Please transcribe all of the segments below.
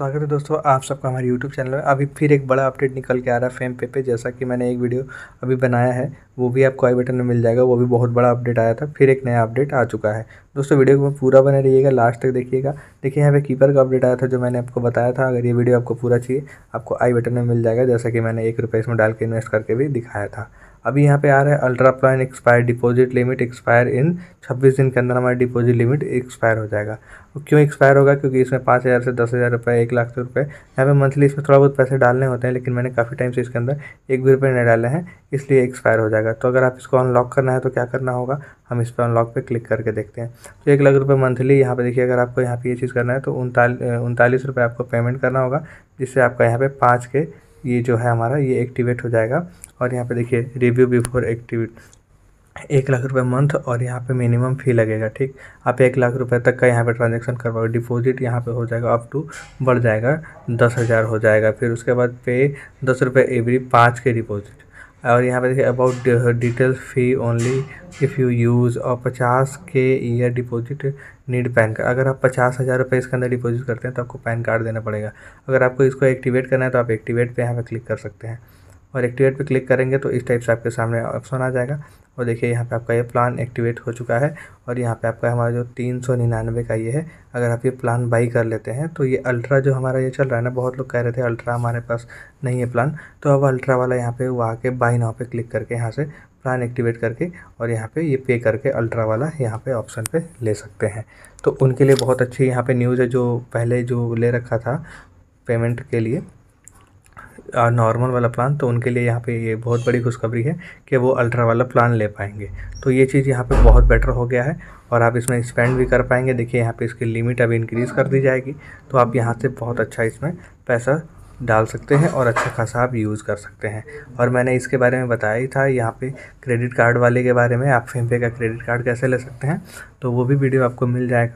स्वागत है दोस्तों आप सबका हमारे YouTube चैनल में अभी फिर एक बड़ा अपडेट निकल के आ रहा है फेम पे पे जैसा कि मैंने एक वीडियो अभी बनाया है वो भी आपको आई बटन में मिल जाएगा वो भी बहुत बड़ा अपडेट आया था फिर एक नया अपडेट आ चुका है दोस्तों वीडियो को पूरा बने रहिएगा लास्ट तक देखिएगा देखिए यहाँ पे कीपर का अपडेट आया था जो मैंने आपको बताया था अगर ये वीडियो आपको पूरा चाहिए आपको आई बटन में मिल जाएगा जैसा कि मैंने एक रुपये इसमें डाल के इन्वेस्ट करके भी दिखाया था अभी यहाँ पे आ रहा है ultra plan expire deposit limit expire in 26 दिन के अंदर हमारा डिपॉजिट लिमिट एक्सपायर हो जाएगा और क्यों एक्सपायर होगा क्योंकि इसमें पाँच हज़ार से दस हज़ार रुपये एक लाख रुपये यहाँ पे मंथली इसमें थोड़ा बहुत पैसे डालने होते हैं लेकिन मैंने काफ़ी टाइम से इसके अंदर एक भी रुपये नहीं डाले हैं इसलिए एक्सपायर हो जाएगा तो अगर आप इसको अनलॉक करना है तो क्या करना होगा हम इस पर अनलॉक पर क्लिक करके देखते हैं तो एक लाख रुपये मंथली यहाँ पर देखिए अगर आपको यहाँ पर ये चीज़ करना है तो उनतालीस रुपये आपको पेमेंट करना होगा जिससे आपका यहाँ पर पाँच के ये जो है हमारा ये एक्टिवेट हो जाएगा और यहाँ पे देखिए रिव्यू बिफोर एक्टिवेट एक लाख रुपए मंथ और यहाँ पे मिनिमम फ़ी लगेगा ठीक आप एक लाख रुपए तक का यहाँ पे ट्रांजैक्शन करवाओ डिपॉजिट यहाँ पे हो जाएगा अप टू बढ़ जाएगा दस हज़ार हो जाएगा फिर उसके बाद पे दस रुपये एवरी पाँच के डिपॉजिट और यहाँ पे देखिए about detail fee only if you use और पचास के year deposit need PAN card अगर आप पचास हज़ार रुपये इसके अंदर डिपॉजिट करते हैं तो आपको पैन कार्ड देना पड़ेगा अगर आपको इसको एक्टिवेट करना है तो आप एक्टिवेट पे यहाँ पे क्लिक कर सकते हैं और एक्टिवेट पे क्लिक करेंगे तो इस टाइप से आपके सामने ऑप्शन आ जाएगा और देखिए यहाँ पे आपका ये प्लान एक्टिवेट हो चुका है और यहाँ पे आपका हमारा जो तीन सौ निन्यानवे का ये है अगर आप ये प्लान बाई कर लेते हैं तो ये अल्ट्रा जो हमारा ये चल रहा है ना बहुत लोग कह रहे थे अल्ट्रा हमारे पास नहीं है प्लान तो अब अल्ट्रा वाला यहाँ पे वो आके बाई नाव पे क्लिक करके यहाँ से प्लान एक्टिवेट करके और यहाँ पे ये पे करके अल्ट्रा वाला यहाँ पे ऑप्शन पे ले सकते हैं तो उनके लिए बहुत अच्छी यहाँ पे न्यूज़ है जो पहले जो ले रखा था पेमेंट के लिए नॉर्मल वाला प्लान तो उनके लिए यहाँ पे ये बहुत बड़ी खुशखबरी है कि वो अल्ट्रा वाला प्लान ले पाएंगे तो ये चीज़ यहाँ पे बहुत बेटर हो गया है और आप इसमें स्पेंड भी कर पाएंगे देखिए यहाँ पे इसकी लिमिट अभी इंक्रीज़ कर दी जाएगी तो आप यहाँ से बहुत अच्छा इसमें पैसा डाल सकते हैं और अच्छा खासा आप यूज़ कर सकते हैं और मैंने इसके बारे में बताया ही था यहाँ पे क्रेडिट कार्ड वाले के बारे में आप फेमपे का क्रेडिट कार्ड कैसे ले सकते हैं तो वो भी वीडियो आपको मिल जाएगा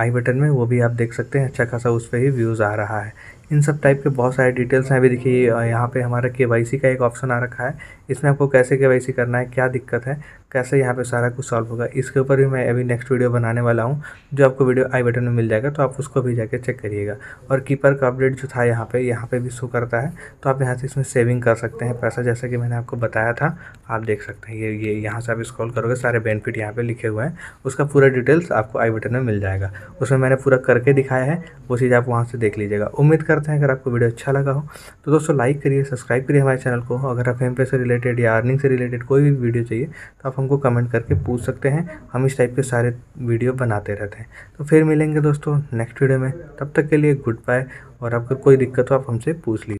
आई बटन में वो भी आप देख सकते हैं अच्छा खासा उस पर ही व्यूज़ आ रहा है इन सब टाइप के बहुत सारे डिटेल्स हैं अभी देखिए यहाँ पे हमारा के का एक ऑप्शन आ रखा है इसमें आपको कैसे के करना है क्या दिक्कत है कैसे यहाँ पे सारा कुछ सॉल्व होगा इसके ऊपर भी मैं अभी नेक्स्ट वीडियो बनाने वाला हूँ जो आपको वीडियो आई बटन में मिल जाएगा तो आप उसको भी जाके चेक करिएगा और कीपर का अपडेट जो था यहाँ पर यहाँ पर भी शो करता है तो आप यहाँ से इसमें सेविंग कर सकते हैं पैसा जैसा कि मैंने आपको बताया था आप देख सकते हैं ये ये यहाँ से आप स्क्रॉल करोगे सारे बेनिफिट यहाँ पर लिखे हुए हैं उसका पूरा डिटेल्स आपको आई बटन में मिल जाएगा उसमें मैंने पूरा करके दिखाया है वो चीज़ आप वहाँ से देख लीजिएगा उम्मीद करता करते हैं अगर आपको वीडियो अच्छा लगा हो तो दोस्तों लाइक करिए सब्सक्राइब करिए हमारे चैनल को अगर आप एम से रिलेटेड या अर्निंग से रिलेटेड कोई भी वीडियो चाहिए तो आप हमको कमेंट करके पूछ सकते हैं हम इस टाइप के सारे वीडियो बनाते रहते हैं तो फिर मिलेंगे दोस्तों नेक्स्ट वीडियो में तब तक के लिए गुड बाय और अगर कोई दिक्कत हो आप हमसे पूछ लीजिए